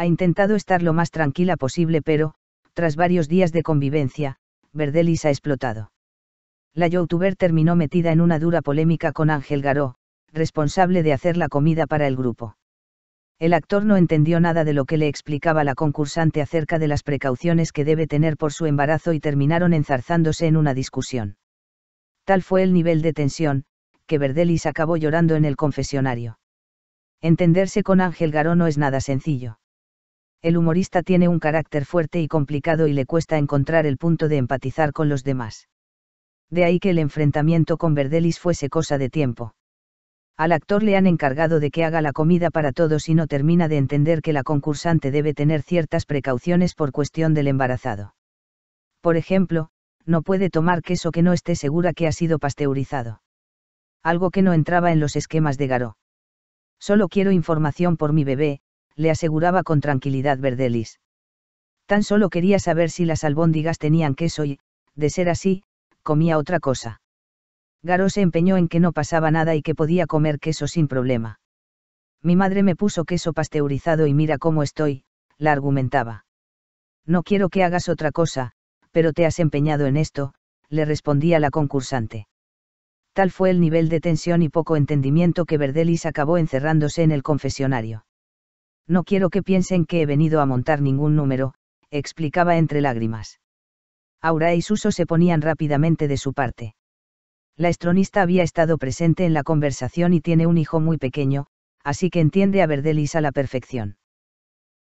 ha intentado estar lo más tranquila posible pero, tras varios días de convivencia, Verdelis ha explotado. La youtuber terminó metida en una dura polémica con Ángel Garó, responsable de hacer la comida para el grupo. El actor no entendió nada de lo que le explicaba la concursante acerca de las precauciones que debe tener por su embarazo y terminaron enzarzándose en una discusión. Tal fue el nivel de tensión, que Verdelis acabó llorando en el confesionario. Entenderse con Ángel Garó no es nada sencillo el humorista tiene un carácter fuerte y complicado y le cuesta encontrar el punto de empatizar con los demás. De ahí que el enfrentamiento con Verdelis fuese cosa de tiempo. Al actor le han encargado de que haga la comida para todos y no termina de entender que la concursante debe tener ciertas precauciones por cuestión del embarazado. Por ejemplo, no puede tomar queso que no esté segura que ha sido pasteurizado. Algo que no entraba en los esquemas de Garó. Solo quiero información por mi bebé, le aseguraba con tranquilidad Verdelis. Tan solo quería saber si las albóndigas tenían queso y, de ser así, comía otra cosa. Garo se empeñó en que no pasaba nada y que podía comer queso sin problema. Mi madre me puso queso pasteurizado y mira cómo estoy, la argumentaba. No quiero que hagas otra cosa, pero te has empeñado en esto, le respondía la concursante. Tal fue el nivel de tensión y poco entendimiento que Verdelis acabó encerrándose en el confesionario. No quiero que piensen que he venido a montar ningún número, explicaba entre lágrimas. Aura y Suso se ponían rápidamente de su parte. La estronista había estado presente en la conversación y tiene un hijo muy pequeño, así que entiende a Verdelis a la perfección.